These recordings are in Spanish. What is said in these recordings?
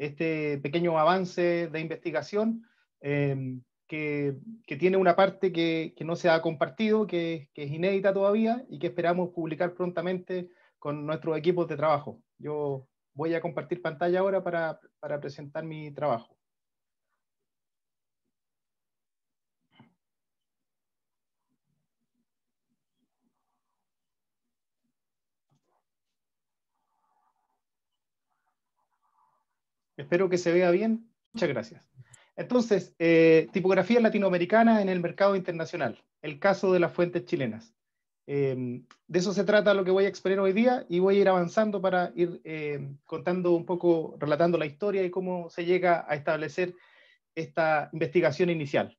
este pequeño avance de investigación em, que, tiene una parte que, no se ha compartido, que, es inédita todavía y que esperamos publicar prontamente con nuestros equipos de trabajo. Yo voy a compartir pantalla ahora para presentar mi trabajo. espero que se vea bien. Muchas gracias. Entonces, eh, tipografía latinoamericana en el mercado internacional, el caso de las fuentes chilenas. Em, de eso se trata lo que voy a exponer hoy día y voy a ir avanzando para ir em, contando un poco, relatando la historia y cómo se llega a establecer esta investigación inicial.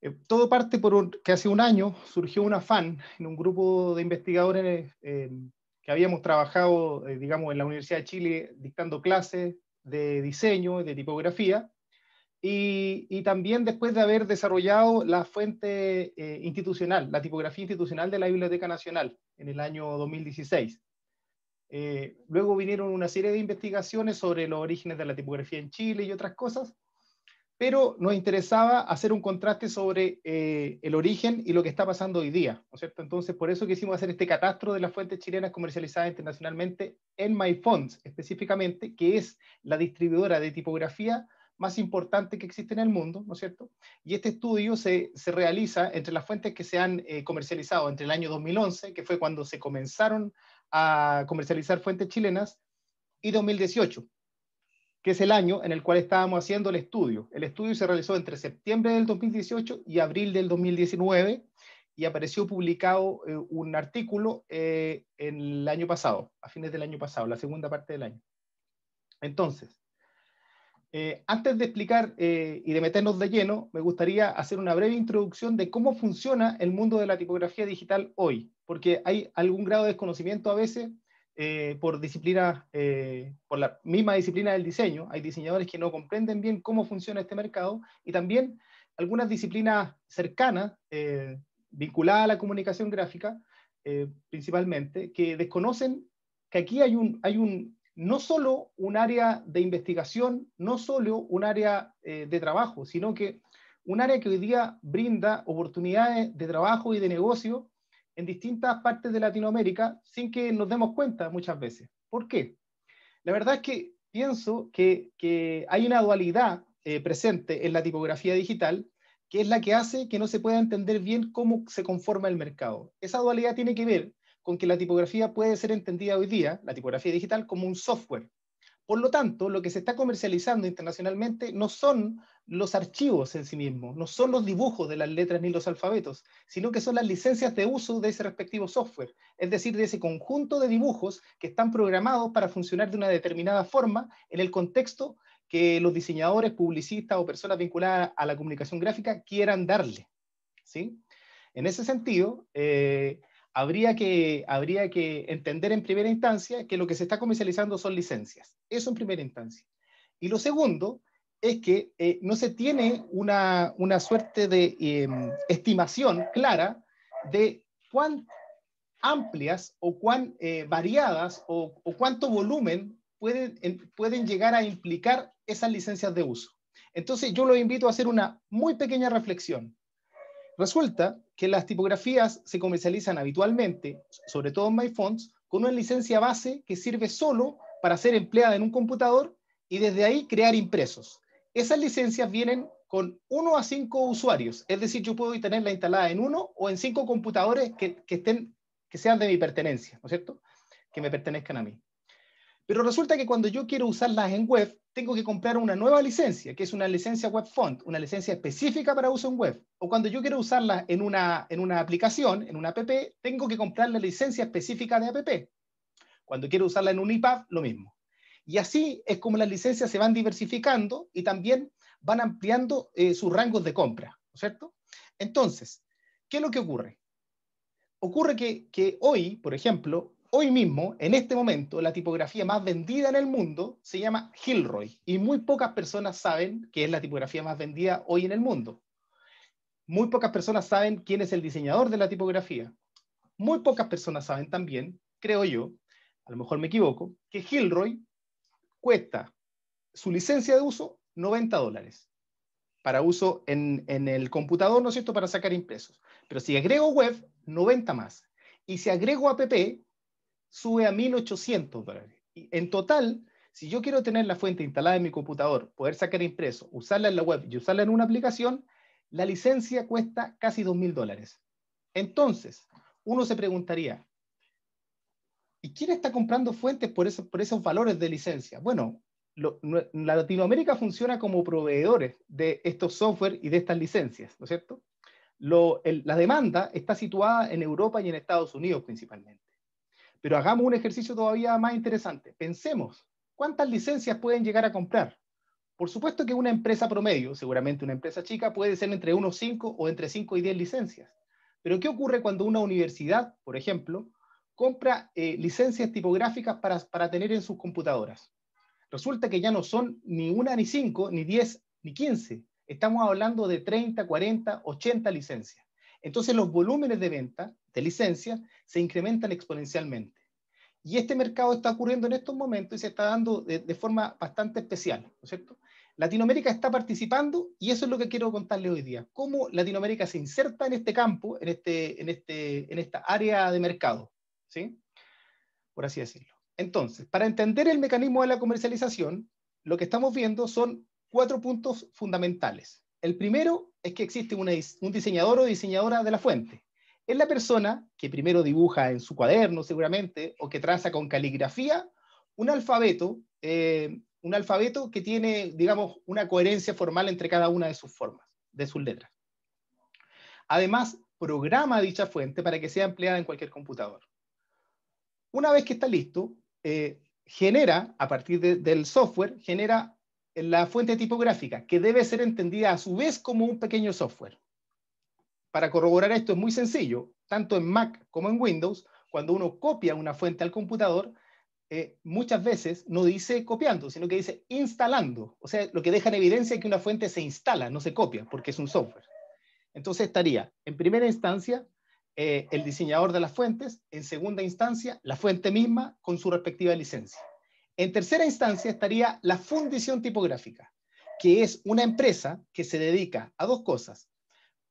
Eh, todo parte por que hace un año surgió un afán en un grupo de investigadores em, que habíamos trabajado, eh, digamos, en la Universidad de Chile dictando clases, de diseño, de tipografía, y, también después de haber desarrollado la fuente eh, institucional, la tipografía institucional de la Biblioteca Nacional en el año 2016. Eh, luego vinieron una serie de investigaciones sobre los orígenes de la tipografía en Chile y otras cosas, pero nos interesaba hacer un contraste sobre eh, el origen y lo que está pasando hoy día, ¿no es cierto? Entonces, por eso quisimos hacer este catastro de las fuentes chilenas comercializadas internacionalmente en MyFonts, específicamente, que es la distribuidora de tipografía más importante que existe en el mundo, ¿no es cierto? Y este estudio se, realiza entre las fuentes que se han eh, comercializado entre el año 2011, que fue cuando se comenzaron a comercializar fuentes chilenas, y 2018, que es el año en el cual estábamos haciendo el estudio. El estudio se realizó entre septiembre del 2018 y abril del 2019 y apareció publicado eh, un artículo eh, en el año pasado, a fines del año pasado, la segunda parte del año. Entonces, eh, antes de explicar y de meternos de lleno, me gustaría hacer una breve introducción de cómo funciona el mundo de la tipografía digital hoy, porque hay algún grado de desconocimiento a veces eh, por disciplina, eh, por la misma disciplina del diseño. Hay diseñadores que no comprenden bien cómo funciona este mercado y también algunas disciplinas cercanas, eh, vinculadas a la comunicación gráfica principalmente, que desconocen que aquí hay un, hay un, no solo un área de investigación, no solo un área de trabajo, sino que un área que hoy día brinda oportunidades de trabajo y de negocio en distintas partes de Latinoamérica sin que nos demos cuenta muchas veces. ¿Por qué? La verdad es que pienso que, hay una dualidad eh, presente en la tipografía digital que es la que hace que no se pueda entender bien cómo se conforma el mercado. Esa dualidad tiene que ver con que la tipografía puede ser entendida hoy día, la tipografía digital, como un software, por lo tanto, lo que se está comercializando internacionalmente no son los archivos en sí mismos, no son los dibujos de las letras ni los alfabetos, sino que son las licencias de uso de ese respectivo software, es decir, de ese conjunto de dibujos que están programados para funcionar de una determinada forma en el contexto que los diseñadores, publicistas o personas vinculadas a la comunicación gráfica quieran darle. ¿sí? En ese sentido, eh, habría que, habría que entender en primera instancia que lo que se está comercializando son licencias. Eso en primera instancia. Y lo segundo es que eh, no se tiene una, suerte de eh, estimación clara de cuán amplias o cuán eh, variadas o, cuánto volumen pueden, pueden llegar a implicar esas licencias de uso. Entonces yo los invito a hacer una muy pequeña reflexión. Resulta que las tipografías se comercializan habitualmente, sobre todo en MyFonts, con una licencia base que sirve solo para ser empleada en un computador y desde ahí crear impresos. Esas licencias vienen con uno a cinco usuarios, es decir, yo puedo tenerla instalada en uno o en cinco computadores que, estén, que sean de mi pertenencia, ¿no es cierto? Que me pertenezcan a mí. Pero resulta que cuando yo quiero usarlas en web, tengo que comprar una nueva licencia, que es una licencia web font, una licencia específica para uso en web. O cuando yo quiero usarlas en una, en una aplicación, en una app, tengo que comprar la licencia específica de app. Cuando quiero usarla en un iPad, lo mismo. Y así es como las licencias se van diversificando y también van ampliando eh, sus rangos de compra, ¿cierto? Entonces, ¿qué es lo que ocurre? Ocurre que, que hoy, por ejemplo, hoy mismo, en este momento, la tipografía más vendida en el mundo se llama Gilroy y muy pocas personas saben que es la tipografía más vendida hoy en el mundo. Muy pocas personas saben quién es el diseñador de la tipografía. Muy pocas personas saben también, creo yo, a lo mejor me equivoco, que Gilroy cuesta su licencia de uso 90 dólares para uso en, el computador, ¿no es cierto?, para sacar impresos. Pero si agrego web, 90 más. Y si agrego app, sube a 1.800 dólares. Y en total, si yo quiero tener la fuente instalada en mi computador, poder sacar impreso, usarla en la web y usarla en una aplicación, la licencia cuesta casi 2.000 dólares. Entonces, uno se preguntaría, ¿y quién está comprando fuentes por, esos valores de licencia? Bueno, Latinoamérica funciona como proveedores de estos software y de estas licencias, ¿no es cierto? la demanda está situada en Europa y en Estados Unidos principalmente. Pero hagamos un ejercicio todavía más interesante. Pensemos, ¿cuántas licencias pueden llegar a comprar? Por supuesto que una empresa promedio, seguramente una empresa chica, puede ser entre unos 5 o entre 5 y 10 licencias. Pero ¿qué ocurre cuando una universidad, por ejemplo, compra eh, licencias tipográficas para, para tener en sus computadoras? Resulta que ya no son ni una, ni cinco, ni 10, ni 15. Estamos hablando de 30, 40, 80 licencias. Entonces los volúmenes de venta de licencia, se incrementan exponencialmente. Y este mercado está ocurriendo en estos momentos y se está dando de, forma bastante especial, ¿no cierto? Latinoamérica está participando y eso es lo que quiero contarles hoy día, cómo Latinoamérica se inserta en este campo, en, este, en, este, en esta área de mercado, ¿sí? Por así decirlo. Entonces, para entender el mecanismo de la comercialización, lo que estamos viendo son cuatro puntos fundamentales. El primero es que existe un diseñador o diseñadora de la fuente. Es la persona que primero dibuja en su cuaderno, seguramente, o que traza con caligrafía un alfabeto, eh, un alfabeto que tiene, digamos, una coherencia formal entre cada una de sus formas, de sus letras. Además, programa dicha fuente para que sea empleada en cualquier computador. Una vez que está listo, eh, genera, a partir del software, genera la fuente tipográfica, que debe ser entendida a su vez como un pequeño software. Para corroborar esto es muy sencillo, tanto en Mac como en Windows, cuando uno copia una fuente al computador, eh, muchas veces no dice copiando, sino que dice instalando. O sea, lo que deja en evidencia es que una fuente se instala, no se copia, porque es un software. Entonces estaría, en primera instancia, eh, el diseñador de las fuentes, en segunda instancia, la fuente misma con su respectiva licencia. En tercera instancia estaría la fundición tipográfica, que es una empresa que se dedica a dos cosas.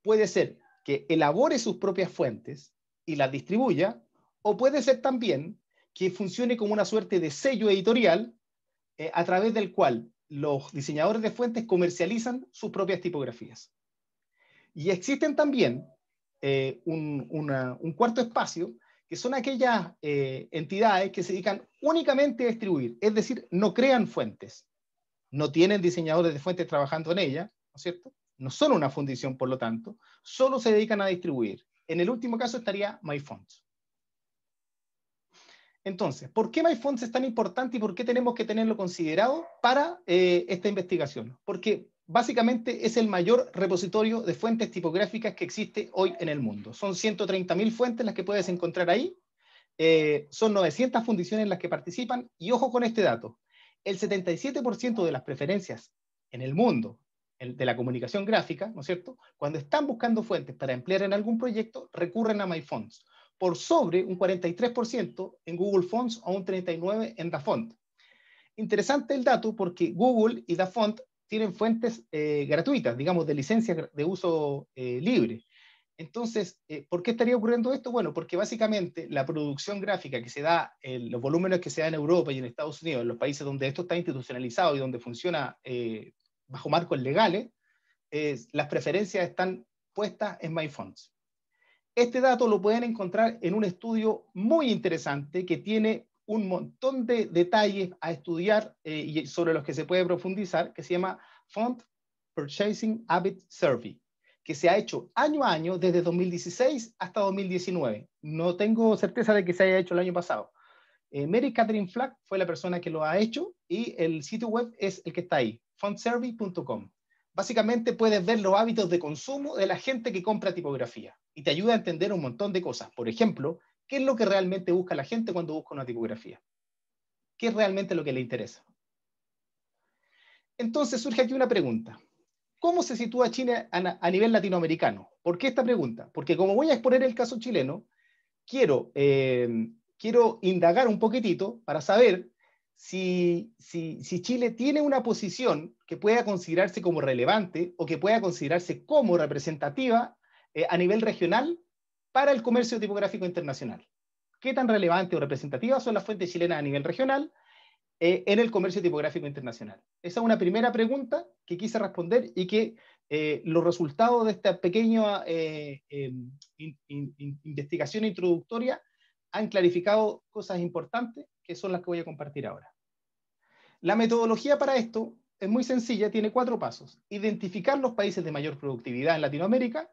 Puede ser que elabore sus propias fuentes y las distribuya, o puede ser también que funcione como una suerte de sello editorial eh, a través del cual los diseñadores de fuentes comercializan sus propias tipografías. Y existen también eh, un cuarto espacio que son aquellas eh, entidades que se dedican únicamente a distribuir, es decir, no crean fuentes, no tienen diseñadores de fuentes trabajando en ellas, ¿no es cierto? No son una fundición, por lo tanto, solo se dedican a distribuir. En el último caso estaría MyFonts. Entonces, ¿por qué MyFonts es tan importante y por qué tenemos que tenerlo considerado para eh, esta investigación? Porque básicamente es el mayor repositorio de fuentes tipográficas que existe hoy en el mundo. Son 130.000 fuentes las que puedes encontrar ahí, eh, son 900 fundiciones las que participan, y ojo con este dato, el 77% de las preferencias en el mundo de la comunicación gráfica, ¿no es cierto? Cuando están buscando fuentes para emplear en algún proyecto, recurren a MyFonts, por sobre un 43% en Google Fonts o un 39% en DaFont. Interesante el dato porque Google y DaFont tienen fuentes eh, gratuitas, digamos, de licencia de uso eh, libre. Entonces, eh, ¿por qué estaría ocurriendo esto? Bueno, porque básicamente la producción gráfica que se da, los volúmenes que se dan en Europa y en Estados Unidos, en los países donde esto está institucionalizado y donde funciona bajo marcos legales, las preferencias están puestas en MyFonts. Este dato lo pueden encontrar en un estudio muy interesante que tiene un montón de detalles a estudiar eh, y sobre los que se puede profundizar, que se llama Font Purchasing Habit Survey, que se ha hecho año a año desde 2016 hasta 2019. No tengo certeza de que se haya hecho el año pasado. Eh, Mary Catherine Flack fue la persona que lo ha hecho y el sitio web es el que está ahí, fontsurvey.com. Básicamente puedes ver los hábitos de consumo de la gente que compra tipografía y te ayuda a entender un montón de cosas. Por ejemplo, ¿Qué es lo que realmente busca la gente cuando busca una tipografía? ¿Qué es realmente lo que le interesa? Entonces surge aquí una pregunta. ¿Cómo se sitúa China a nivel latinoamericano? ¿Por qué esta pregunta? Porque como voy a exponer el caso chileno, quiero, eh, quiero indagar un poquitito para saber si, Chile tiene una posición que pueda considerarse como relevante o que pueda considerarse como representativa eh, a nivel regional para el comercio tipográfico internacional. ¿Qué tan relevante o representativa son las fuentes chilenas a nivel regional eh, en el comercio tipográfico internacional? Esa es una primera pregunta que quise responder y que eh, los resultados de esta pequeña eh, em, investigación introductoria han clarificado cosas importantes que son las que voy a compartir ahora. La metodología para esto es muy sencilla, tiene cuatro pasos. Identificar los países de mayor productividad en Latinoamérica,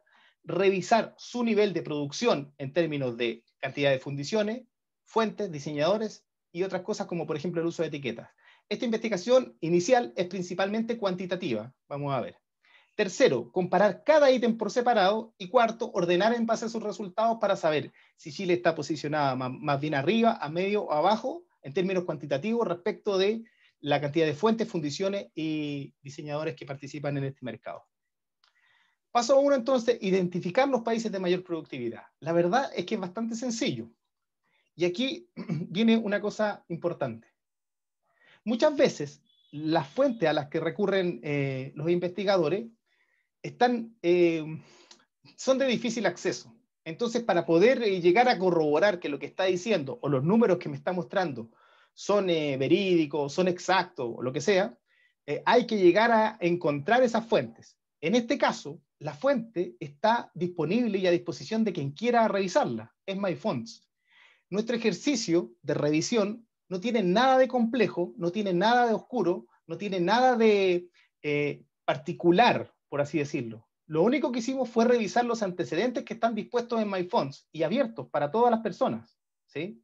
revisar su nivel de producción en términos de cantidad de fundiciones, fuentes, diseñadores y otras cosas como por ejemplo el uso de etiquetas. Esta investigación inicial es principalmente cuantitativa, vamos a ver. Tercero, comparar cada ítem por separado. Y cuarto, ordenar en base a sus resultados para saber si Chile está posicionada más, bien arriba, a medio o abajo, en términos cuantitativos, respecto de la cantidad de fuentes, fundiciones y diseñadores que participan en este mercado. Paso uno, entonces, identificar los países de mayor productividad. La verdad es que es bastante sencillo. Y aquí viene una cosa importante. Muchas veces las fuentes a las que recurren eh, los investigadores están, eh, son de difícil acceso. Entonces, para poder eh, llegar a corroborar que lo que está diciendo o los números que me está mostrando son verídicos, son exactos o lo que sea, hay que llegar a encontrar esas fuentes. En este caso, la fuente está disponible y a disposición de quien quiera revisarla. Es MyFonts. Nuestro ejercicio de revisión no tiene nada de complejo, no tiene nada de oscuro, no tiene nada de eh, particular, por así decirlo. Lo único que hicimos fue revisar los antecedentes que están dispuestos en MyFonts y abiertos para todas las personas. ¿sí?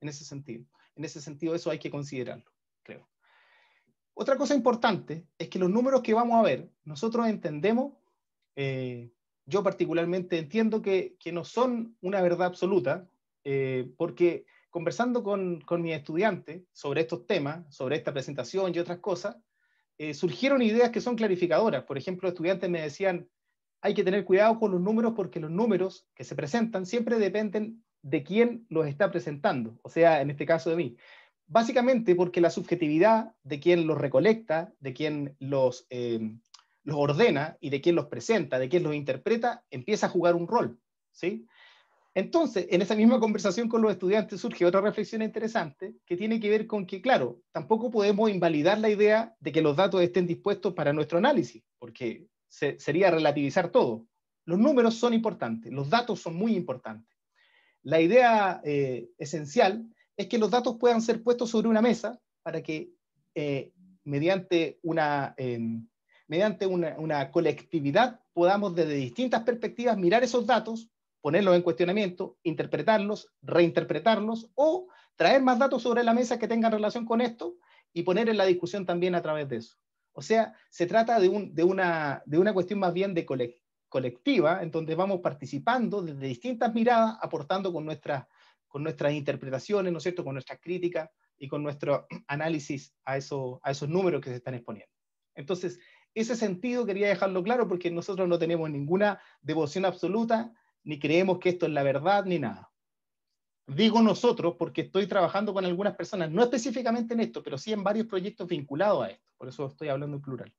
En ese sentido. En ese sentido, eso hay que considerarlo, creo. Otra cosa importante es que los números que vamos a ver, nosotros entendemos eh, yo particularmente entiendo que, que, no son una verdad absoluta, eh, porque conversando con, con, mis estudiantes sobre estos temas, sobre esta presentación y otras cosas, eh, surgieron ideas que son clarificadoras. Por ejemplo, estudiantes me decían, hay que tener cuidado con los números porque los números que se presentan siempre dependen de quién los está presentando, o sea, en este caso de mí. Básicamente porque la subjetividad de quien los recolecta, de quien los, los ordena y de quién los presenta, de quién los interpreta, empieza a jugar un rol. ¿sí? Entonces, en esa misma conversación con los estudiantes surge otra reflexión interesante que tiene que ver con que, claro, tampoco podemos invalidar la idea de que los datos estén dispuestos para nuestro análisis, porque sería relativizar todo. Los números son importantes, los datos son muy importantes. La idea eh, esencial es que los datos puedan ser puestos sobre una mesa para que eh, mediante una... Em, mediante una, una colectividad podamos desde distintas perspectivas mirar esos datos, ponerlos en cuestionamiento, interpretarlos, reinterpretarlos o traer más datos sobre la mesa que tengan relación con esto y poner en la discusión también a través de eso. O sea, se trata de, un, de, una, de una cuestión más bien de colectiva, en donde vamos participando desde distintas miradas, aportando con, nuestras con nuestras interpretaciones, ¿no es cierto?, con nuestras críticas y con nuestro análisis a, eso, a esos números que se están exponiendo. Entonces, ese sentido quería dejarlo claro porque nosotros no tenemos ninguna devoción absoluta, ni creemos que esto es la verdad, ni nada. Digo nosotros porque estoy trabajando con algunas personas, no específicamente en esto, pero sí en varios proyectos vinculados a esto. Por eso estoy hablando en plural.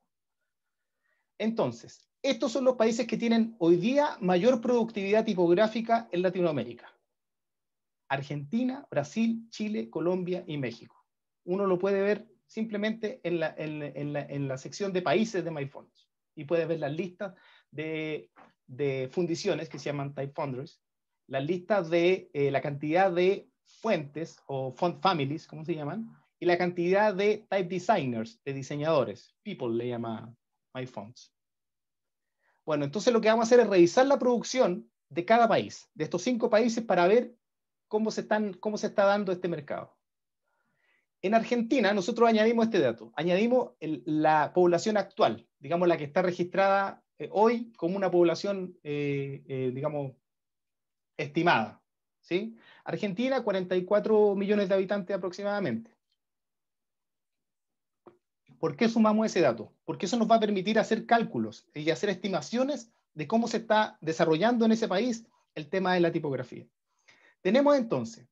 Entonces, estos son los países que tienen hoy día mayor productividad tipográfica en Latinoamérica. Argentina, Brasil, Chile, Colombia y México. Uno lo puede ver simplemente en la, sección de países de MyFonts y puedes ver las listas de, fundiciones que se llaman Type Foundries las listas de eh, la cantidad de fuentes o font families, como se llaman, y la cantidad de type designers, de diseñadores. People le llama MyFonts. Bueno, entonces lo que vamos a hacer es revisar la producción de cada país, de estos cinco países, para ver cómo se, están, cómo se está dando este mercado. En Argentina nosotros añadimos este dato, añadimos la población actual, digamos la que está registrada eh, hoy como una población, eh, eh, digamos, estimada. ¿sí? Argentina, 44 millones de habitantes aproximadamente. ¿Por qué sumamos ese dato? Porque eso nos va a permitir hacer cálculos y hacer estimaciones de cómo se está desarrollando en ese país el tema de la tipografía. Tenemos entonces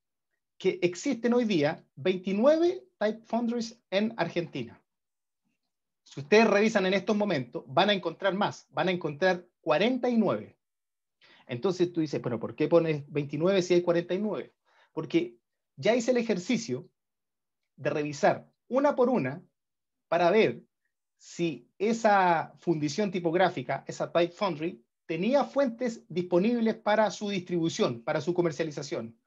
que existen hoy día 29 Type Foundries en Argentina. Si ustedes revisan en estos momentos, van a encontrar más, van a encontrar 49. Entonces tú dices, bueno, ¿por qué pones 29 si hay 49? Porque ya hice el ejercicio de revisar una por una para ver si esa fundición tipográfica, esa Type Foundry, tenía fuentes disponibles para su distribución, para su comercialización.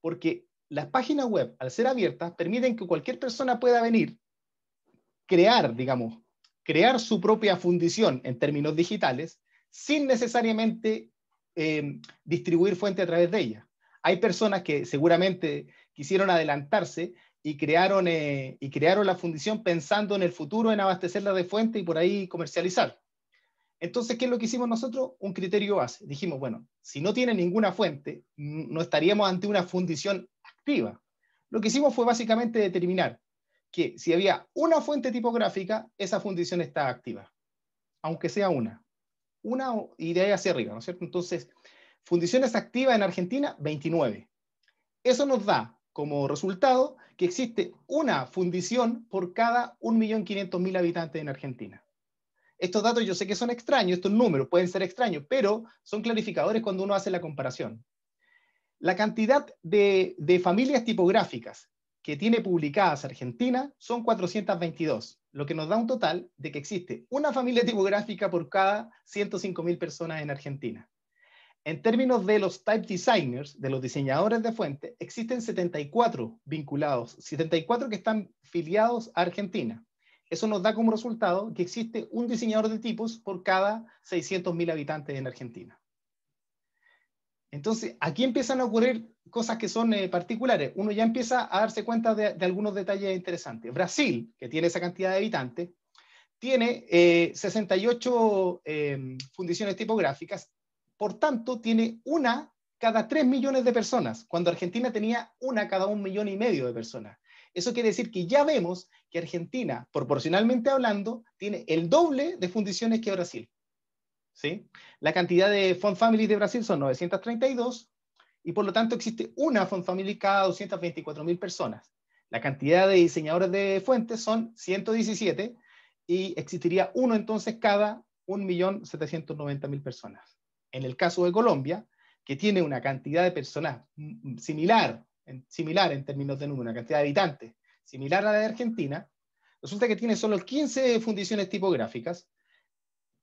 Porque las páginas web, al ser abiertas, permiten que cualquier persona pueda venir, crear, digamos, crear su propia fundición en términos digitales, sin necesariamente em, distribuir fuente a través de ella. Hay personas que seguramente quisieron adelantarse y crearon, eh, y crearon la fundición pensando en el futuro, en abastecerla de fuente y por ahí comercializar. Entonces, ¿qué es lo que hicimos nosotros? Un criterio base. Dijimos, bueno, si no tiene ninguna fuente, no estaríamos ante una fundición lo que hicimos fue básicamente determinar que si había una fuente tipográfica, esa fundición está activa, aunque sea una. Una idea de ahí hacia arriba, ¿no es cierto? Entonces, fundiciones activas en Argentina, 29. Eso nos da como resultado que existe una fundición por cada 1.500.000 habitantes en Argentina. Estos datos yo sé que son extraños, estos números pueden ser extraños, pero son clarificadores cuando uno hace la comparación. La cantidad de, familias tipográficas que tiene publicadas Argentina son 422, lo que nos da un total de que existe una familia tipográfica por cada 105.000 personas en Argentina. En términos de los type designers, de los diseñadores de fuente, existen 74 vinculados, 74 que están filiados a Argentina. Eso nos da como resultado que existe un diseñador de tipos por cada 600.000 habitantes en Argentina. Entonces, aquí empiezan a ocurrir cosas que son eh, particulares. Uno ya empieza a darse cuenta de, algunos detalles interesantes. Brasil, que tiene esa cantidad de habitantes, tiene 68 eh, em, fundiciones tipográficas, por tanto, tiene una cada 3 millones de personas, cuando Argentina tenía una cada un millón y medio de personas. Eso quiere decir que ya vemos que Argentina, proporcionalmente hablando, tiene el doble de fundiciones que Brasil. La cantidad de font families de Brasil son 932 y por lo tanto existe una font family cada 224.000 personas. La cantidad de diseñadores de fuentes son 117 y existiría uno entonces cada 1.790.000 personas. En el caso de Colombia, que tiene una cantidad de personas similar, similar en términos de número, una cantidad de habitantes similar a la de Argentina, resulta que tiene solo 15 fundiciones tipográficas,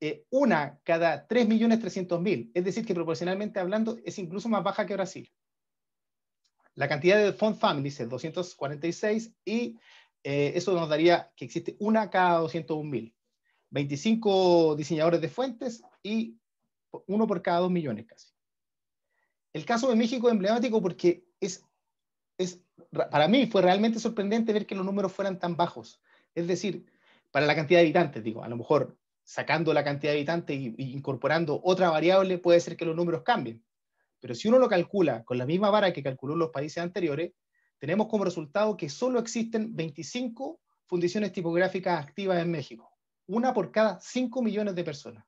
eh, una cada 3.300.000, es decir, que proporcionalmente hablando es incluso más baja que Brasil. La cantidad de font families es 246 y eh, eso nos daría que existe una cada 201.000. 25 diseñadores de fuentes y uno por cada 2 millones casi. El caso de México es emblemático porque es, es, para mí fue realmente sorprendente ver que los números fueran tan bajos. Es decir, para la cantidad de habitantes, digo, a lo mejor sacando la cantidad de habitantes e incorporando otra variable, puede ser que los números cambien. Pero si uno lo calcula con la misma vara que calculó los países anteriores, tenemos como resultado que solo existen 25 fundiciones tipográficas activas en México, una por cada 5 millones de personas.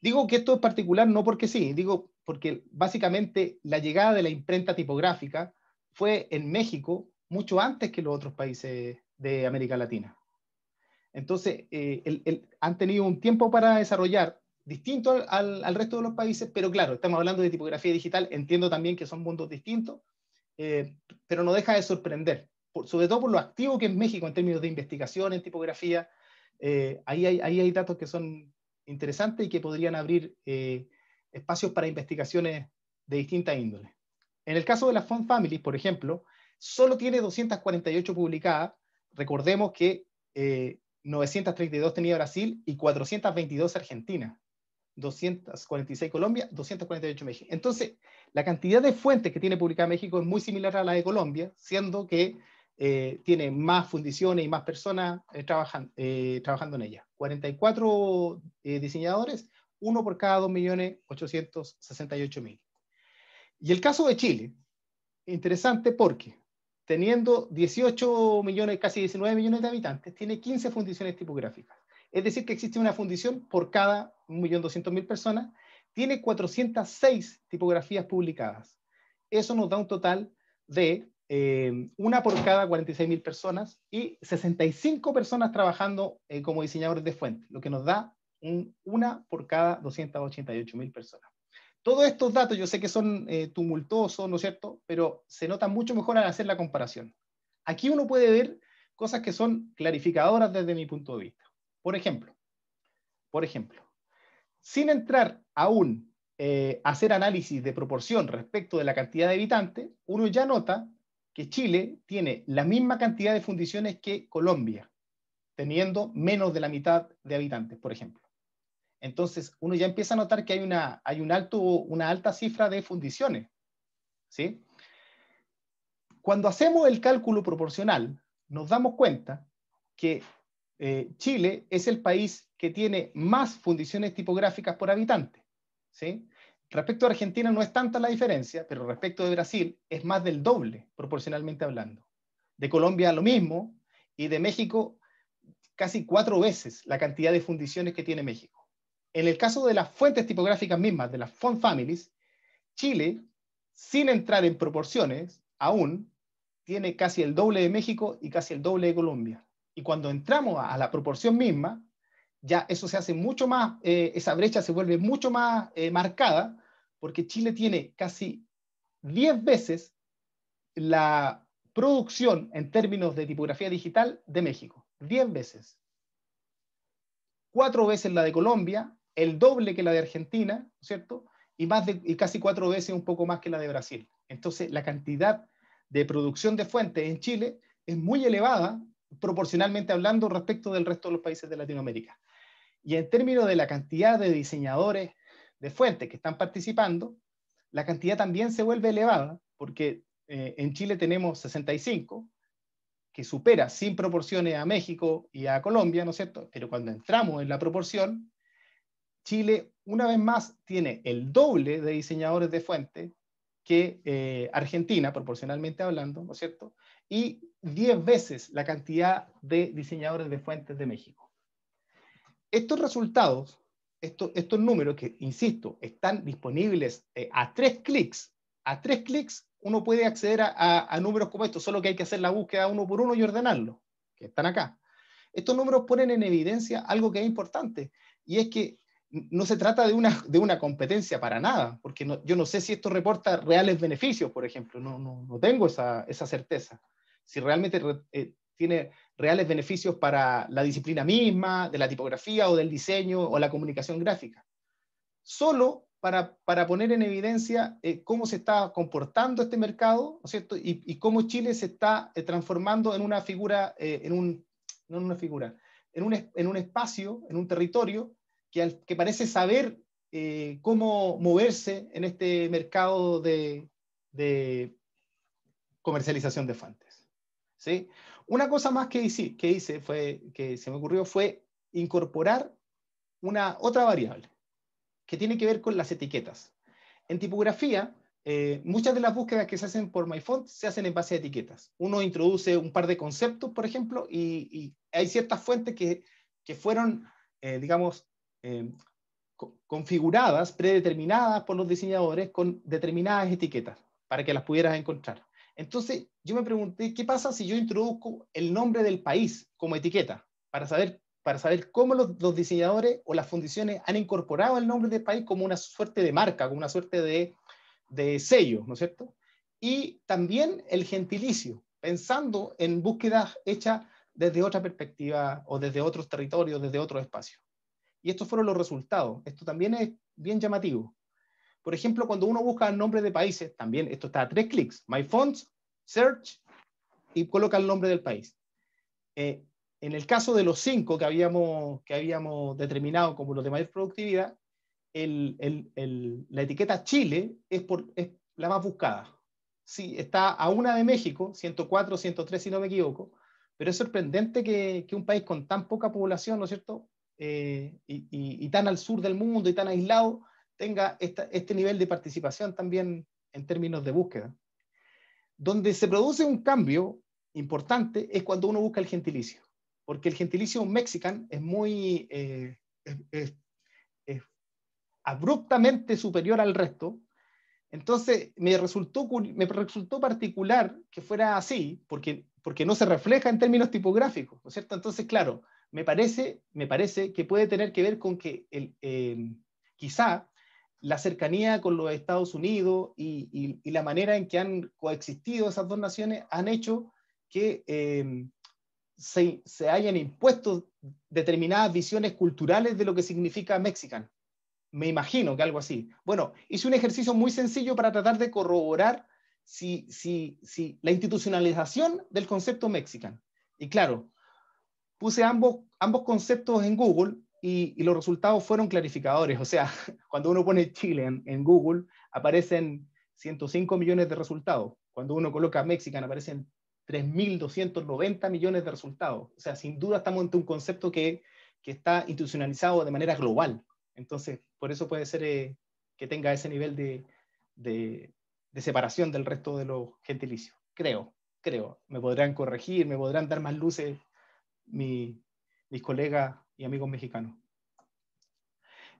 Digo que esto es particular no porque sí, digo porque básicamente la llegada de la imprenta tipográfica fue en México mucho antes que los otros países de América Latina. Entonces, eh, han tenido un tiempo para desarrollar distinto al, al, resto de los países, pero claro, estamos hablando de tipografía digital, entiendo también que son mundos distintos, eh, pero no deja de sorprender, sobre todo por lo activo que es México en términos de investigación en tipografía. Eh, ahí, hay, hay, datos que son interesantes y que podrían abrir espacios para investigaciones de distintas índole. En el caso de las Font Families, por ejemplo, solo tiene 248 publicadas. Recordemos que 932 tenía Brasil y 422 Argentina. 246 Colombia, 248 México. Entonces, la cantidad de fuentes que tiene publicada México es muy similar a la de Colombia, siendo que eh, tiene más fundiciones y más personas eh, eh, trabajando en ella. 44 diseñadores, uno por cada 2.868.000. Y el caso de Chile, interesante porque teniendo 18 millones, casi 19 millones de habitantes, tiene 15 fundiciones tipográficas. Es decir, que existe una fundición por cada 1.200.000 personas. Tiene 406 tipografías publicadas. Eso nos da un total de eh, una por cada 46.000 personas y 65 personas trabajando eh, como diseñadores de fuente, lo que nos da una por cada 288.000 personas. Todos estos datos yo sé que son eh, tumultuosos, ¿no es cierto? Pero se notan mucho mejor al hacer la comparación. Aquí uno puede ver cosas que son clarificadoras desde mi punto de vista. Por ejemplo, por ejemplo sin entrar aún eh, a hacer análisis de proporción respecto de la cantidad de habitantes, uno ya nota que Chile tiene la misma cantidad de fundiciones que Colombia, teniendo menos de la mitad de habitantes, por ejemplo. Entonces, uno ya empieza a notar que hay una, hay un alto, una alta cifra de fundiciones. ¿sí? Cuando hacemos el cálculo proporcional, nos damos cuenta que eh, Chile es el país que tiene más fundiciones tipográficas por habitante. ¿sí? Respecto a Argentina no es tanta la diferencia, pero respecto de Brasil es más del doble, proporcionalmente hablando. De Colombia lo mismo y de México casi cuatro veces la cantidad de fundiciones que tiene México en el caso de las fuentes tipográficas mismas, de las font families, Chile, sin entrar en proporciones aún, tiene casi el doble de México y casi el doble de Colombia. Y cuando entramos a, la proporción misma, ya eso se hace mucho más, eh, esa brecha se vuelve mucho más eh, marcada, porque Chile tiene casi 10 veces la producción en términos de tipografía digital de México. 10 veces. Cuatro veces la de Colombia el doble que la de Argentina, ¿cierto? Y, más de, y casi cuatro veces un poco más que la de Brasil. Entonces, la cantidad de producción de fuentes en Chile es muy elevada, proporcionalmente hablando, respecto del resto de los países de Latinoamérica. Y en términos de la cantidad de diseñadores de fuentes que están participando, la cantidad también se vuelve elevada, porque eh, en Chile tenemos 65, que supera sin proporciones a México y a Colombia, ¿no es cierto? Pero cuando entramos en la proporción, Chile, una vez más, tiene el doble de diseñadores de fuentes que eh, Argentina, proporcionalmente hablando, ¿no es cierto? Y 10 veces la cantidad de diseñadores de fuentes de México. Estos resultados, estos, números que, insisto, están disponibles eh, a tres clics, a tres clics uno puede acceder a, números como estos, solo que hay que hacer la búsqueda uno por uno y ordenarlo, que están acá. Estos números ponen en evidencia algo que es importante, y es que no se trata de una, competencia para nada, porque yo no sé si esto reporta reales beneficios, por ejemplo, no, no, tengo esa, certeza. Si realmente eh, tiene reales beneficios para la disciplina misma, de la tipografía o del diseño o la comunicación gráfica. Solo para, poner en evidencia eh, cómo se está comportando este mercado, cierto? Y, cómo Chile se está eh, transformando en una figura, en no en una figura, en un, en un espacio, en un territorio que, parece saber eh, cómo moverse en este mercado de, comercialización de fuentes. ¿sí? Una cosa más que hice, que hice fue, que se me ocurrió fue incorporar una otra variable que tiene que ver con las etiquetas. En tipografía, eh, muchas de las búsquedas que se hacen por MyFont se hacen en base a etiquetas. Uno introduce un par de conceptos, por ejemplo, y, hay ciertas fuentes que, fueron, eh, digamos, eh, configuradas, predeterminadas por los diseñadores con determinadas etiquetas para que las pudieras encontrar. Entonces, yo me pregunté, ¿qué pasa si yo introduzco el nombre del país como etiqueta para saber, para saber cómo los, diseñadores o las fundiciones han incorporado el nombre del país como una suerte de marca, como una suerte de, de sello, ¿no es cierto? Y también el gentilicio, pensando en búsquedas hechas desde otra perspectiva o desde otros territorios, desde otros espacios. Y estos fueron los resultados. Esto también es bien llamativo. Por ejemplo, cuando uno busca el nombre de países, también esto está a tres clics. My Fonts, Search y coloca el nombre del país. Eh, en el caso de los cinco que habíamos, que habíamos determinado como los de mayor productividad, la etiqueta Chile es, la más buscada. Sí, está a una de México, 104, 103 si no me equivoco, pero es sorprendente que un país con tan poca población, ¿no es cierto?, eh, y, tan al sur del mundo y tan aislado tenga este nivel de participación también en términos de búsqueda. Donde se produce un cambio importante es cuando uno busca el gentilicio, porque el gentilicio mexican es muy eh, abruptamente superior al resto. Entonces me resultó, particular que fuera así, porque, porque no se refleja en términos tipográficos, ¿no es cierto? Entonces, claro, me parece, me parece que puede tener que ver con que eh, quizá la cercanía con los Estados Unidos y, la manera en que han coexistido esas dos naciones han hecho que eh, se, se, hayan impuesto determinadas visiones culturales de lo que significa mexican. Me imagino que algo así. Bueno, hice un ejercicio muy sencillo para tratar de corroborar si, si, si la institucionalización del concepto mexican. Y claro, puse ambos, ambos conceptos en Google y, los resultados fueron clarificadores. O sea, cuando uno pone Chile en, Google, aparecen 105 millones de resultados. Cuando uno coloca Mexican, aparecen 3.290 millones de resultados. O sea, sin duda estamos ante un concepto que, que está institucionalizado de manera global. Entonces, por eso puede ser eh, que tenga ese nivel de, de, de separación del resto de los gentilicios. Creo, creo. Me podrán corregir, me podrán dar más luces mi, mis colegas y amigos mexicanos.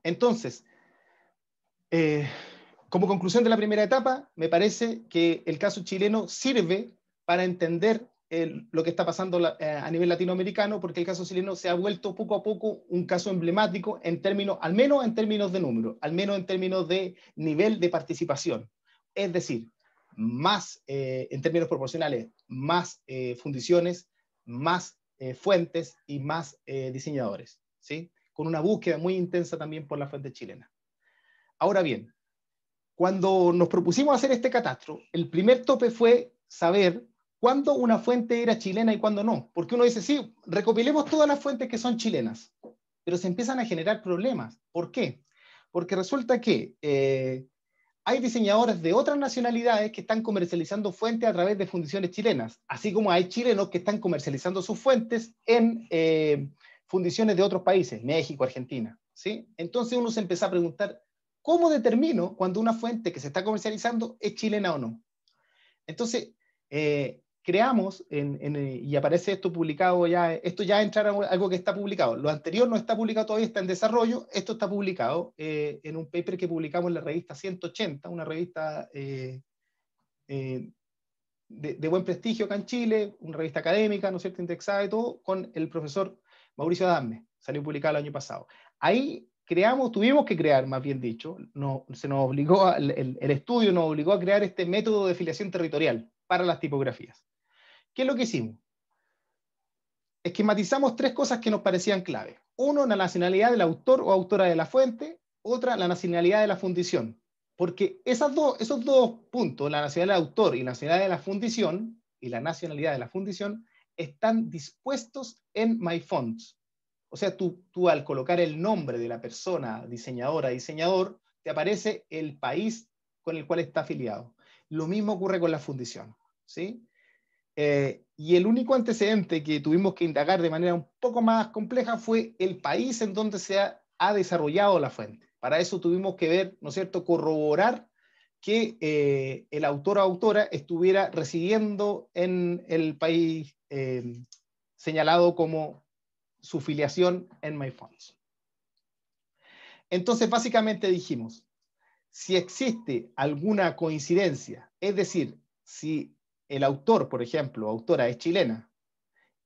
Entonces, eh, como conclusión de la primera etapa, me parece que el caso chileno sirve para entender lo que está pasando eh, a nivel latinoamericano, porque el caso chileno se ha vuelto poco a poco un caso emblemático en términos, al menos en términos de número, al menos en términos de nivel de participación. Es decir, más eh, en términos proporcionales, más fundiciones, más eh, fuentes y más eh, diseñadores, ¿sí? Con una búsqueda muy intensa también por la fuente chilena. Ahora bien, cuando nos propusimos hacer este catastro, el primer tope fue saber cuándo una fuente era chilena y cuándo no. Porque uno dice, sí, recopilemos todas las fuentes que son chilenas, pero se empiezan a generar problemas. ¿Por qué? Porque resulta que eh, hay diseñadores de otras nacionalidades que están comercializando fuentes a través de fundiciones chilenas, así como hay chilenos que están comercializando sus fuentes en eh, fundiciones de otros países, México, Argentina. ¿sí? Entonces uno se empieza a preguntar, ¿cómo determino cuando una fuente que se está comercializando es chilena o no? Entonces, eh, creamos eh, y aparece esto publicado ya, esto ya entra algo que está publicado. Lo anterior no está publicado todavía, está en desarrollo, esto está publicado eh, en un paper que publicamos en la revista 180, una revista eh, de, buen prestigio acá en Chile, una revista académica, ¿no es cierto?, indexada y todo, con el profesor Mauricio Adame, salió publicado el año pasado. Ahí creamos, tuvimos que crear, más bien dicho, se nos obligó, el, el estudio nos obligó a crear este método de filiación territorial para las tipografías. ¿Qué es lo que hicimos? Esquematizamos tres cosas que nos parecían clave. Uno, la nacionalidad del autor o autora de la fuente. Otra, la nacionalidad de la fundición. Porque esas dos, esos dos puntos, la nacionalidad del autor y la nacionalidad de la fundición, y la nacionalidad de la fundición, están dispuestos en MyFonts. O sea, tú, tú al colocar el nombre de la persona, diseñadora, diseñador, te aparece el país con el cual está afiliado. Lo mismo ocurre con la fundición. ¿sí? Eh, y el único antecedente que tuvimos que indagar de manera un poco más compleja fue el país en donde se ha, desarrollado la fuente. Para eso tuvimos que ver, ¿no es cierto?, corroborar que eh, el autor o autora estuviera residiendo en el país eh, señalado como su filiación en MyFonts. Entonces, básicamente dijimos, si existe alguna coincidencia, es decir, si el autor, por ejemplo, autora es chilena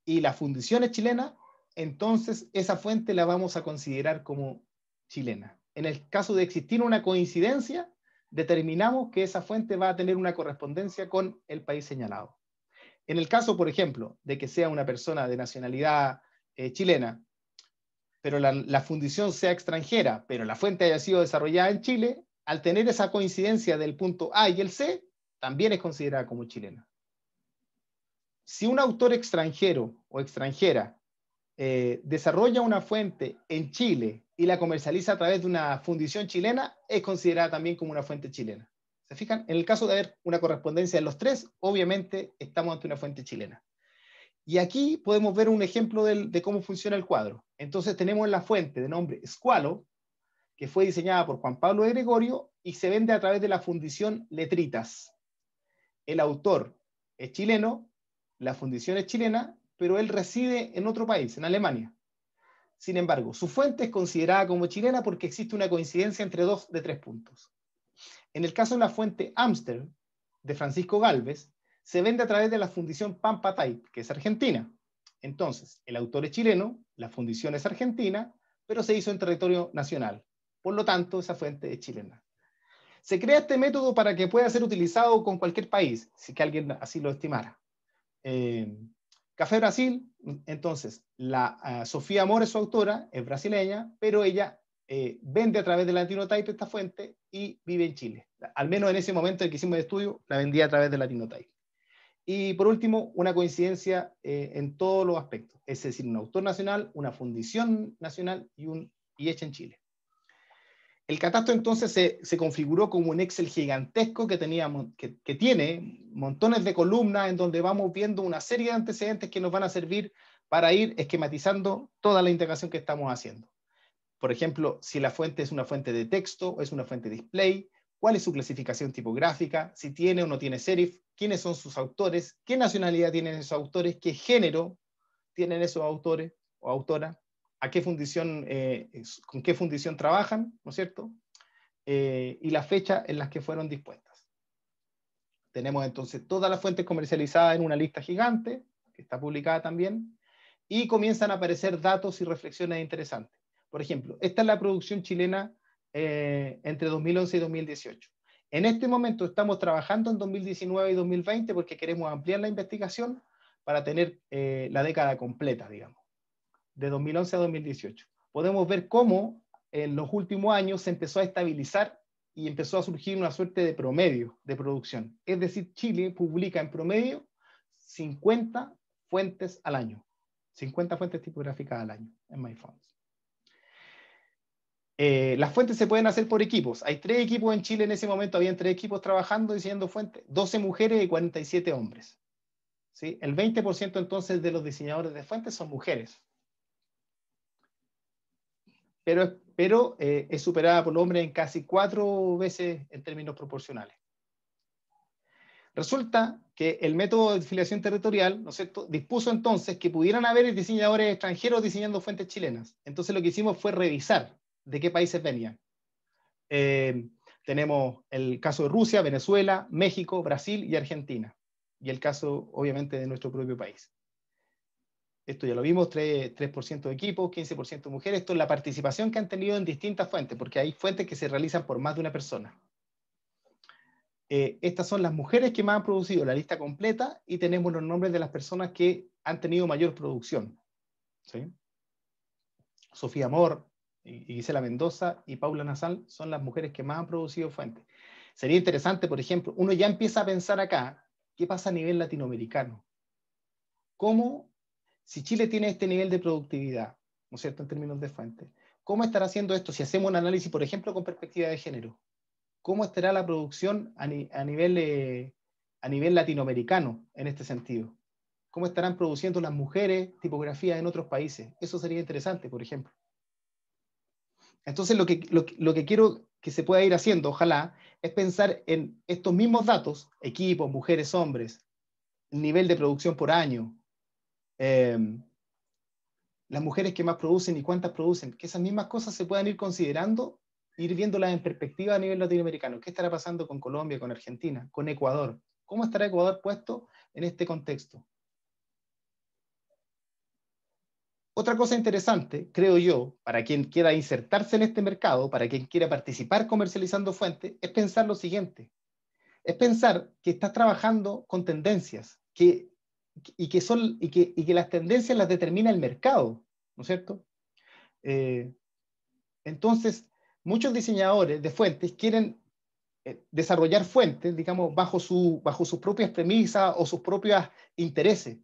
y la fundición es chilena, entonces esa fuente la vamos a considerar como chilena. En el caso de existir una coincidencia, determinamos que esa fuente va a tener una correspondencia con el país señalado. En el caso, por ejemplo, de que sea una persona de nacionalidad eh, chilena, pero la fundición sea extranjera, pero la fuente haya sido desarrollada en Chile, al tener esa coincidencia del punto A y el C, también es considerada como chilena si un autor extranjero o extranjera eh, desarrolla una fuente en Chile y la comercializa a través de una fundición chilena, es considerada también como una fuente chilena. ¿Se fijan? En el caso de haber una correspondencia de los tres, obviamente estamos ante una fuente chilena. Y aquí podemos ver un ejemplo de cómo funciona el cuadro. Entonces tenemos la fuente de nombre Squalo, que fue diseñada por Juan Pablo de Gregorio y se vende a través de la fundición Letritas. El autor es chileno la fundición es chilena, pero él reside en otro país, en Alemania. Sin embargo, su fuente es considerada como chilena porque existe una coincidencia entre dos de tres puntos. En el caso de la fuente Amster, de Francisco Galvez, se vende a través de la fundición Pampa Type, que es argentina. Entonces, el autor es chileno, la fundición es argentina, pero se hizo en territorio nacional. Por lo tanto, esa fuente es chilena. Se crea este método para que pueda ser utilizado con cualquier país, si que alguien así lo estimara. Eh, Café Brasil, entonces, la ah, Sofía Sofía es su autora, es brasileña, pero ella eh, vende a través de Latinotype esta fuente y vive en Chile. Al menos en ese momento en que hicimos el estudio, la vendía a través de Latinotype. Y por último, una coincidencia eh, en todos los aspectos, es decir, un autor nacional, una fundición nacional y un hecha en Chile. El catastro entonces se, configuró como un Excel gigantesco que, tenía, que, que, tiene montones de columnas en donde vamos viendo una serie de antecedentes que nos van a servir para ir esquematizando toda la integración que estamos haciendo. Por ejemplo, si la fuente es una fuente de texto, es una fuente de display, cuál es su clasificación tipográfica, si tiene o no tiene serif, quiénes son sus autores, qué nacionalidad tienen esos autores, qué género tienen esos autores o autora? qué fundición, eh, con qué fundición trabajan, ¿no es cierto? Eh, y la fecha en las que fueron dispuestas. Tenemos entonces todas las fuentes comercializadas en una lista gigante, que está publicada también, y comienzan a aparecer datos y reflexiones interesantes. Por ejemplo, esta es la producción chilena eh, entre 2011 y 2018. En este momento estamos trabajando en 2019 y 2020 porque queremos ampliar la investigación para tener la década completa, digamos de 2011 a 2018. Podemos ver cómo en los últimos años se empezó a estabilizar y empezó a surgir una suerte de promedio de producción. Es decir, Chile publica en promedio 50 fuentes al año, 50 fuentes tipográficas al año en MyFonts. Eh, las fuentes se pueden hacer por equipos. Hay tres equipos en Chile en ese momento, Había tres equipos trabajando diseñando fuentes, 12 mujeres y 47 hombres. ¿sí? El 20% entonces de los diseñadores de fuentes son mujeres pero, eh, es superada por el hombre en casi cuatro veces en términos proporcionales. Resulta que el método de filiación territorial ¿no dispuso entonces que pudieran haber diseñadores extranjeros diseñando fuentes chilenas. Entonces lo que hicimos fue revisar de qué países venían. Eh, tenemos el caso de Rusia, Venezuela, México, Brasil y Argentina. Y el caso, obviamente, de nuestro propio país esto ya lo vimos, 3%, de equipos, 15% mujeres, esto es la participación que han tenido en distintas fuentes, porque hay fuentes que se realizan por más de una persona. Eh, estas son las mujeres que más han producido la lista completa y tenemos los nombres de las personas que han tenido mayor producción. Sofía Amor, Gisela Mendoza y Paula Nasal son las mujeres que más han producido fuentes. Sería interesante, por ejemplo, uno ya empieza a pensar acá, ¿qué pasa a nivel latinoamericano? ¿Cómo si Chile tiene este nivel de productividad, ¿no es cierto?, en términos de fuente, ¿cómo estará haciendo esto si hacemos un análisis, por ejemplo, con perspectiva de género? ¿Cómo estará la producción a, eh, nivel, latinoamericano en este sentido? ¿Cómo estarán produciendo las mujeres tipografías en otros países? Eso sería interesante, por ejemplo. Entonces, lo que, lo que quiero que se pueda ir haciendo, ojalá, es pensar en estos mismos datos, equipos, mujeres, hombres, nivel de producción por año, Em, las mujeres que más producen y cuántas producen, que esas mismas cosas se puedan ir considerando, ir viéndolas en perspectiva a nivel latinoamericano. ¿Qué estará pasando con Colombia, con Argentina, con Ecuador? ¿Cómo estará Ecuador puesto en este contexto? Otra cosa interesante, creo yo, para quien quiera insertarse en este mercado, para quien quiera participar comercializando fuentes, es pensar lo siguiente. Es pensar que estás trabajando con tendencias, que y que, son, y que, las tendencias las determina el mercado, ¿no es cierto? Eh, entonces, muchos diseñadores de fuentes quieren eh, desarrollar fuentes, digamos, bajo, su, bajo sus propias premisas o sus propios intereses,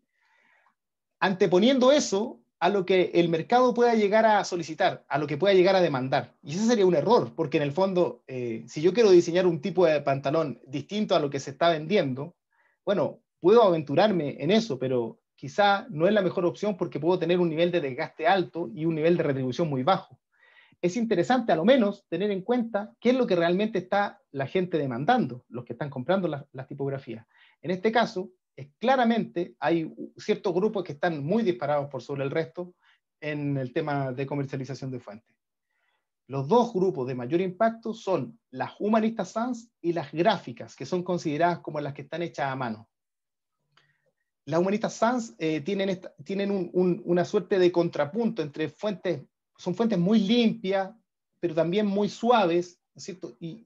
anteponiendo eso a lo que el mercado pueda llegar a solicitar, a lo que pueda llegar a demandar. Y ese sería un error, porque en el fondo, eh, si yo quiero diseñar un tipo de pantalón distinto a lo que se está vendiendo, bueno, puedo aventurarme en eso, pero quizá no es la mejor opción porque puedo tener un nivel de desgaste alto y un nivel de retribución muy bajo. Es interesante a lo menos tener en cuenta qué es lo que realmente está la gente demandando, los que están comprando las tipografías. En este caso, es claramente hay ciertos grupos que están muy disparados por sobre el resto en el tema de comercialización de fuentes. Los dos grupos de mayor impacto son las humanistas sans y las gráficas, que son consideradas como las que están hechas a mano, las humanistas sans eh, tienen, tienen una suerte de contrapunto entre fuentes, son fuentes muy limpias, pero también muy suaves, ¿cierto? Y,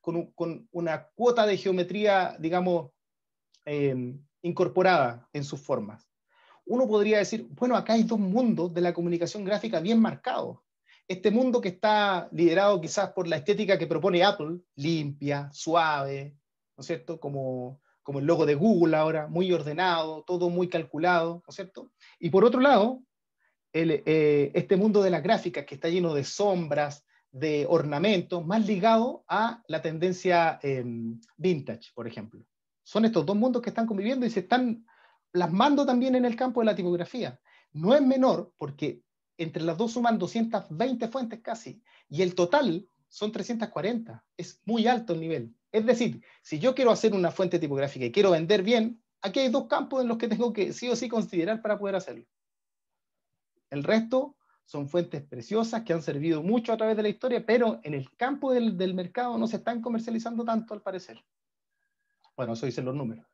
con, una cuota de geometría, digamos, em, incorporada en sus formas. Uno podría decir, bueno, acá hay dos mundos de la comunicación gráfica bien marcados. Este mundo que está liderado quizás por la estética que propone Apple, limpia, suave, ¿no es cierto? Como como el logo de Google ahora, muy ordenado, todo muy calculado, ¿no es cierto? Y por otro lado, eh, este mundo de las gráficas que está lleno de sombras, de ornamentos, más ligado a la tendencia em, vintage, por ejemplo. Son estos dos mundos que están conviviendo y se están plasmando también en el campo de la tipografía. No es menor porque entre las dos suman 220 fuentes casi y el total son 340. Es muy alto el nivel. Es decir, si yo quiero hacer una fuente tipográfica y quiero vender bien, aquí hay dos campos en los que tengo que sí o sí considerar para poder hacerlo. El resto son fuentes preciosas que han servido mucho a través de la historia, pero en el campo del, mercado no se están comercializando tanto al parecer. Bueno, eso dicen los números.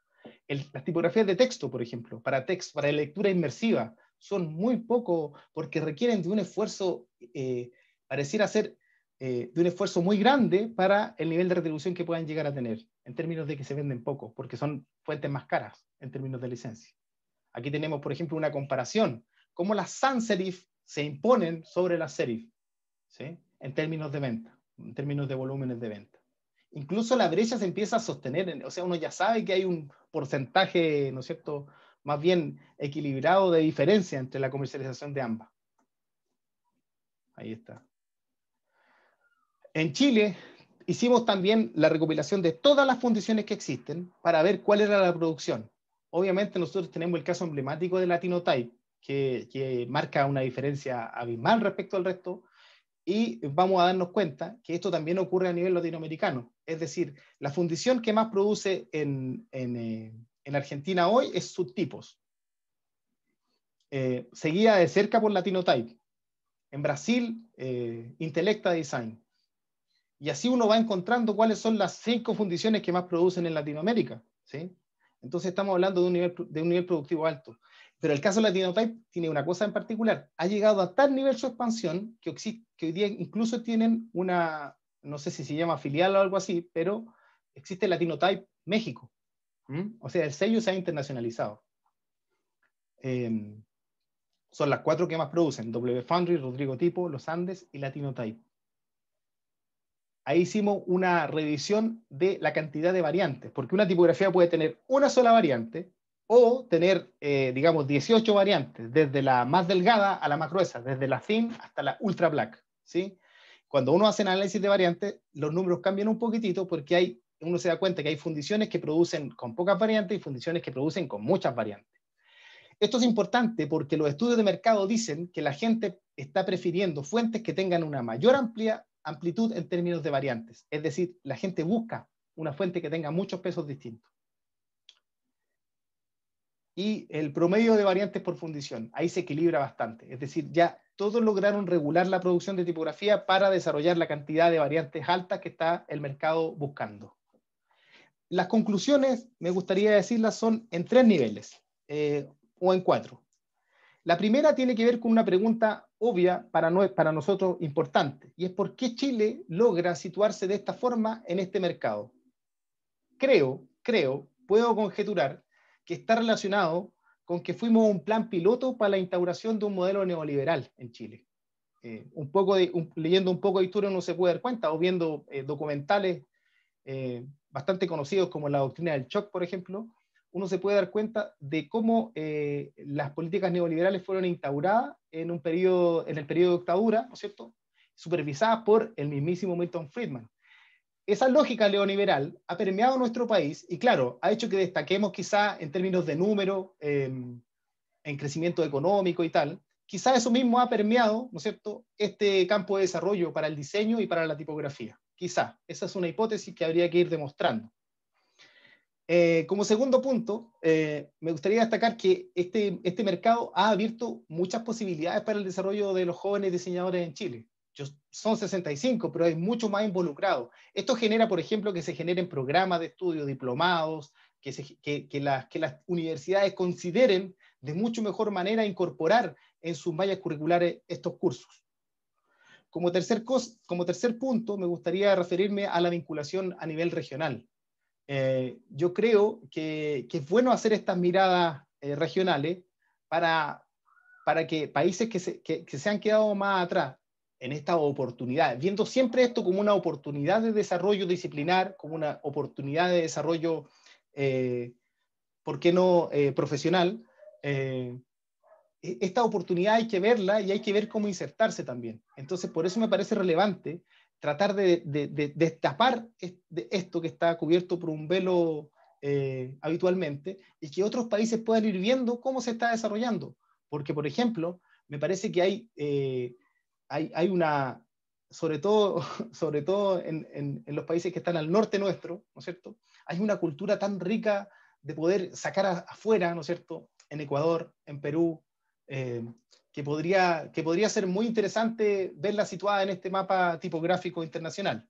las tipografías de texto, por ejemplo, para, text, para lectura inmersiva, son muy poco porque requieren de un esfuerzo, eh, pareciera ser eh, de un esfuerzo muy grande para el nivel de retribución que puedan llegar a tener, en términos de que se venden poco, porque son fuentes más caras en términos de licencia. Aquí tenemos, por ejemplo, una comparación, cómo las sans serif se imponen sobre las serif, ¿sí? en términos de venta, en términos de volúmenes de venta. Incluso la brecha se empieza a sostener, o sea, uno ya sabe que hay un porcentaje, ¿no es cierto?, más bien equilibrado de diferencia entre la comercialización de ambas. Ahí está. En Chile hicimos también la recopilación de todas las fundiciones que existen para ver cuál era la producción. Obviamente nosotros tenemos el caso emblemático de latinotype que, marca una diferencia abismal respecto al resto, y vamos a darnos cuenta que esto también ocurre a nivel latinoamericano. Es decir, la fundición que más produce en, en, eh, en Argentina hoy es Subtipos, eh, seguida de cerca por Latinotype. En Brasil, eh, Intellecta Design. Y así uno va encontrando cuáles son las cinco fundiciones que más producen en Latinoamérica. ¿sí? Entonces estamos hablando de un, nivel, de un nivel productivo alto. Pero el caso Latinotype tiene una cosa en particular. Ha llegado a tal nivel su expansión que, hoy día incluso tienen una, no sé si se llama filial o algo así, pero existe Latinotype México. O sea, el sello se ha internacionalizado. Em, son las cuatro que más producen, W Fundry, Rodrigo Tipo, Los Andes y Latinotype ahí hicimos una revisión de la cantidad de variantes, porque una tipografía puede tener una sola variante o tener, eh, digamos, 18 variantes, desde la más delgada a la más gruesa, desde la thin hasta la ultra black. ¿sí? Cuando uno hace análisis de variantes, los números cambian un poquitito porque hay, uno se da cuenta que hay fundiciones que producen con pocas variantes y fundiciones que producen con muchas variantes. Esto es importante porque los estudios de mercado dicen que la gente está prefiriendo fuentes que tengan una mayor amplia, amplitud en términos de variantes. Es decir, la gente busca una fuente que tenga muchos pesos distintos. Y el promedio de variantes por fundición, ahí se equilibra bastante. Es decir, ya todos lograron regular la producción de tipografía para desarrollar la cantidad de variantes altas que está el mercado buscando. Las conclusiones, me gustaría decirlas, son en tres niveles eh, o en cuatro. La primera tiene que ver con una pregunta obvia para, nosotros importante, y es por qué Chile logra situarse de esta forma en este mercado. Creo, creo, puedo conjeturar que está relacionado con que fuimos un plan piloto para la instauración de un modelo neoliberal en Chile. Eh, un poco leyendo un poco de historia no se puede dar cuenta, o viendo eh, documentales eh, bastante conocidos como La Doctrina del Shock, por ejemplo, uno se puede dar cuenta de cómo eh, las políticas neoliberales fueron instauradas en, un periodo, en el periodo de octadura, ¿no cierto? Supervisadas por el mismísimo Milton Friedman. Esa lógica neoliberal ha permeado nuestro país y, claro, ha hecho que destaquemos quizá en términos de número, en crecimiento económico y tal. Quizá eso mismo ha permeado, ¿no es cierto?, este campo de desarrollo para el diseño y para la tipografía. Quizá, esa es una hipótesis que habría que ir demostrando. Eh, como segundo punto, eh, me gustaría destacar que este, este, mercado ha abierto muchas posibilidades para el desarrollo de los jóvenes diseñadores en Chile. son 65, pero hay mucho más involucrado. Esto genera, por ejemplo, que se generen programas de estudio, diplomados, que, que, las, que las universidades consideren de mucho mejor manera incorporar en sus mallas curriculares estos cursos. Como tercer, como tercer punto, me gustaría referirme a la vinculación a nivel regional. Eh, yo creo que, es bueno hacer estas miradas eh, regionales para, para que países que se, que, se han quedado más atrás en esta oportunidad, viendo siempre esto como una oportunidad de desarrollo disciplinar, como una oportunidad de desarrollo, eh, ¿por qué no?, profesional. E-, esta oportunidad hay que verla y hay que ver cómo insertarse también. Entonces, por eso me parece relevante tratar de, destapar esto que está cubierto por un velo eh, habitualmente y que otros países puedan ir viendo cómo se está desarrollando. Porque, por ejemplo, me parece que hay, eh, hay, una, sobre todo, sobre todo en, los países que están al norte nuestro, ¿no es cierto? Hay una cultura tan rica de poder sacar afuera, ¿no es cierto? En Ecuador, en Perú, eh, que podría, que podría ser muy interesante verla situada en este mapa tipográfico internacional.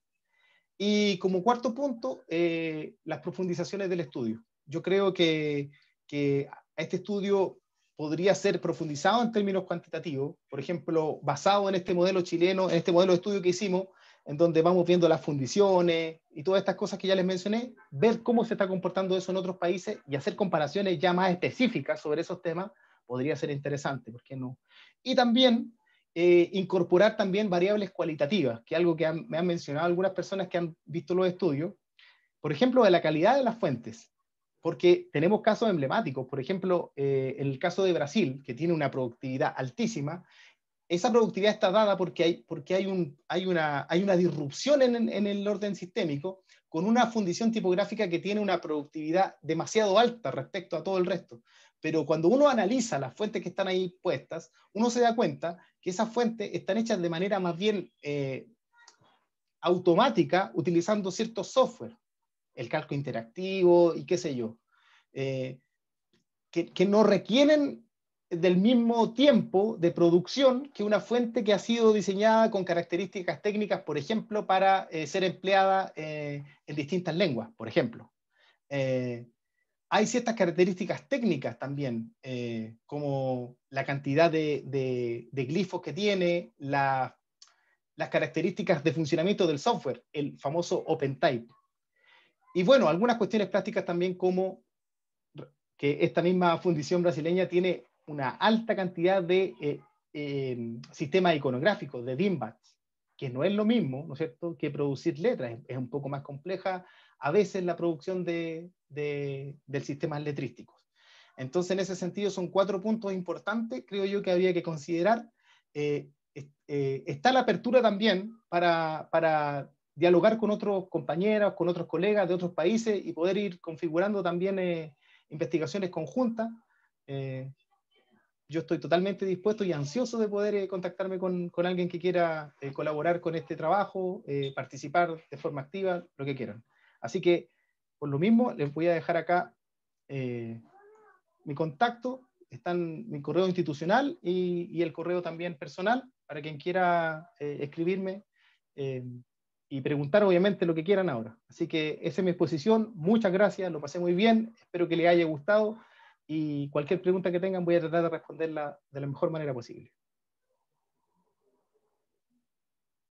Y como cuarto punto, eh, las profundizaciones del estudio. Yo creo que, que este estudio podría ser profundizado en términos cuantitativos, por ejemplo, basado en este modelo chileno, en este modelo de estudio que hicimos, en donde vamos viendo las fundiciones y todas estas cosas que ya les mencioné, ver cómo se está comportando eso en otros países y hacer comparaciones ya más específicas sobre esos temas podría ser interesante, ¿por qué no? Y también eh, incorporar también variables cualitativas, que algo que me han mencionado algunas personas que han visto los estudios, por ejemplo, de la calidad de las fuentes, porque tenemos casos emblemáticos, por ejemplo, eh, el caso de Brasil, que tiene una productividad altísima, esa productividad está dada porque hay, porque hay, una, disrupción en el orden sistémico con una fundición tipográfica que tiene una productividad demasiado alta respecto a todo el resto. Pero cuando uno analiza las fuentes que están ahí puestas, uno se da cuenta que esas fuentes están hechas de manera más bien eh, automática utilizando ciertos software, el calco interactivo y qué sé yo, eh, que, no requieren del mismo tiempo de producción que una fuente que ha sido diseñada con características técnicas, por ejemplo, para eh, ser empleada en distintas lenguas, por ejemplo hay ciertas características técnicas también, eh, como la cantidad de, glifos que tiene, las características de funcionamiento del software, el famoso OpenType. Y bueno, algunas cuestiones prácticas también como que esta misma fundición brasileña tiene una alta cantidad de eh, em, sistemas iconográficos, de DIMBAT, que no es lo mismo, ¿no es cierto?, que producir letras, es un poco más compleja a veces la producción de, del sistema letrístico. Entonces, en ese sentido, son cuatro puntos importantes, creo yo, que habría que considerar. Eh, eh, está la apertura también para, dialogar con otros compañeros, con otros colegas de otros países y poder ir configurando también eh, investigaciones conjuntas. yo estoy totalmente dispuesto y ansioso de poder contactarme con, alguien que quiera colaborar con este trabajo, participar de forma activa, lo que quieran. Así que, por lo mismo, les voy a dejar acá eh, mi contacto, están mi correo institucional y, el correo también personal, para quien quiera eh, escribirme eh, y preguntar, obviamente, lo que quieran ahora. Así que esa es mi exposición. Muchas gracias, lo pasé muy bien, espero que les haya gustado y cualquier pregunta que tengan voy a tratar de responderla de la mejor manera posible.